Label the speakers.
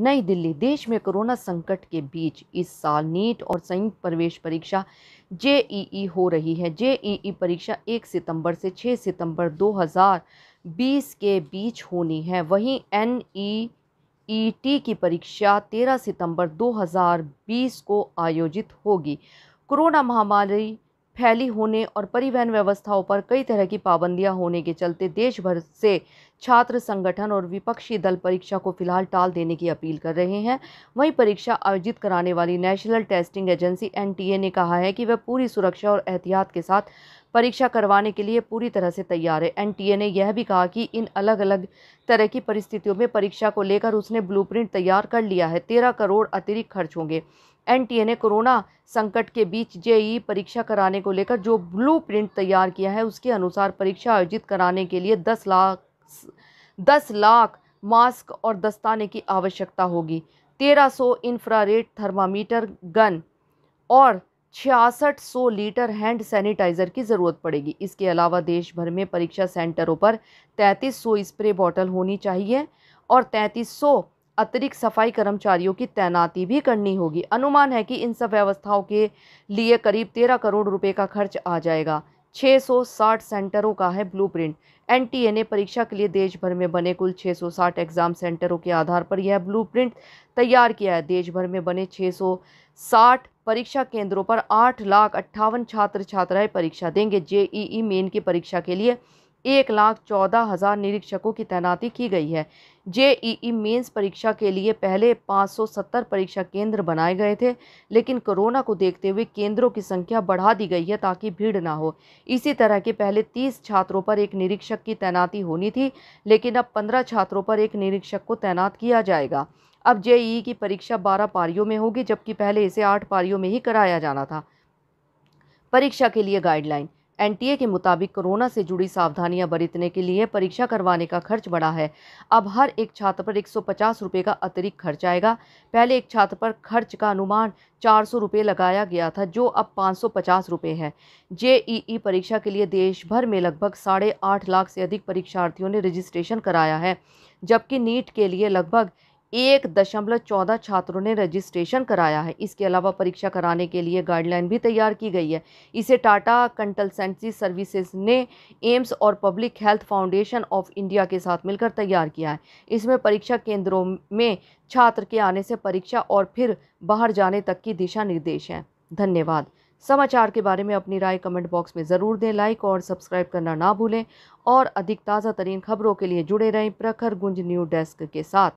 Speaker 1: नई दिल्ली देश में कोरोना संकट के बीच इस साल नीट और संयुक्त प्रवेश परीक्षा जेईई हो रही है जेईई परीक्षा 1 सितंबर से 6 सितंबर 2020 के बीच होनी है वहीं एन ई टी की परीक्षा 13 सितंबर 2020 को आयोजित होगी कोरोना महामारी फैली होने और परिवहन व्यवस्थाओं पर कई तरह की पाबंदियां होने के चलते देश भर से छात्र संगठन और विपक्षी दल परीक्षा को फिलहाल टाल देने की अपील कर रहे हैं वहीं परीक्षा आयोजित कराने वाली नेशनल टेस्टिंग एजेंसी एनटीए ने कहा है कि वह पूरी सुरक्षा और एहतियात के साथ परीक्षा करवाने के लिए पूरी तरह से तैयार है एनटीए ने यह भी कहा कि इन अलग अलग तरह की परिस्थितियों में परीक्षा को लेकर उसने ब्लूप्रिंट तैयार कर लिया है तेरह करोड़ अतिरिक्त खर्च होंगे एनटीए ने कोरोना संकट के बीच जेई परीक्षा कराने को लेकर जो ब्लूप्रिंट तैयार किया है उसके अनुसार परीक्षा आयोजित कराने के लिए दस लाख दस लाख मास्क और दस्ताने की आवश्यकता होगी तेरह सौ इंफ्रारेड थर्मामीटर गन और छियासठ सौ लीटर हैंड सैनिटाइज़र की ज़रूरत पड़ेगी इसके अलावा देश भर में परीक्षा सेंटरों पर तैंतीस सौ स्प्रे बॉटल होनी चाहिए और तैंतीस सौ अतिरिक्त सफाई कर्मचारियों की तैनाती भी करनी होगी अनुमान है कि इन सब व्यवस्थाओं के लिए करीब तेरह करोड़ रुपए का खर्च आ जाएगा 660 सेंटरों का है ब्लूप्रिंट एनटीए ने परीक्षा के लिए देश भर में बने कुल 660 एग्ज़ाम सेंटरों के आधार पर यह ब्लूप्रिंट तैयार किया है देश भर में बने 660 परीक्षा केंद्रों पर आठ लाख अट्ठावन छात्र छात्राएं परीक्षा देंगे जेईई मेन की परीक्षा के लिए एक लाख चौदह हज़ार निरीक्षकों की तैनाती की गई है जेईई मेंस परीक्षा के लिए पहले 570 परीक्षा केंद्र बनाए गए थे लेकिन कोरोना को देखते हुए केंद्रों की संख्या बढ़ा दी गई है ताकि भीड़ ना हो इसी तरह के पहले 30 छात्रों पर एक निरीक्षक की तैनाती होनी थी लेकिन अब 15 छात्रों पर एक निरीक्षक को तैनात किया जाएगा अब जेईई की परीक्षा बारह पारियों में होगी जबकि पहले इसे आठ पारियों में ही कराया जाना था परीक्षा के लिए गाइडलाइन एनटीए के मुताबिक कोरोना से जुड़ी सावधानियां बरतने के लिए परीक्षा करवाने का खर्च बढ़ा है अब हर एक छात्र पर एक सौ का अतिरिक्त खर्च आएगा पहले एक छात्र पर खर्च का अनुमान चार सौ रुपये लगाया गया था जो अब पाँच सौ पचास रुपये है जेईई परीक्षा के लिए देश भर में लगभग साढ़े आठ लाख से अधिक परीक्षार्थियों ने रजिस्ट्रेशन कराया है जबकि नीट के लिए लगभग एक दशमलव चौदह छात्रों ने रजिस्ट्रेशन कराया है इसके अलावा परीक्षा कराने के लिए गाइडलाइन भी तैयार की गई है इसे टाटा कंटलसेंसी सर्विसेज ने एम्स और public health foundation of India के साथ मिलकर तैयार किया है इसमें परीक्षा केंद्रों में छात्र के आने से परीक्षा और फिर बाहर जाने तक की दिशा निर्देश हैं धन्यवाद समाचार के बारे में अपनी राय कमेंट बॉक्स में ज़रूर दें लाइक और सब्सक्राइब करना ना भूलें और अधिक ताज़ा तरीन खबरों के लिए जुड़े रहें प्रखर गुंज न्यू डेस्क के साथ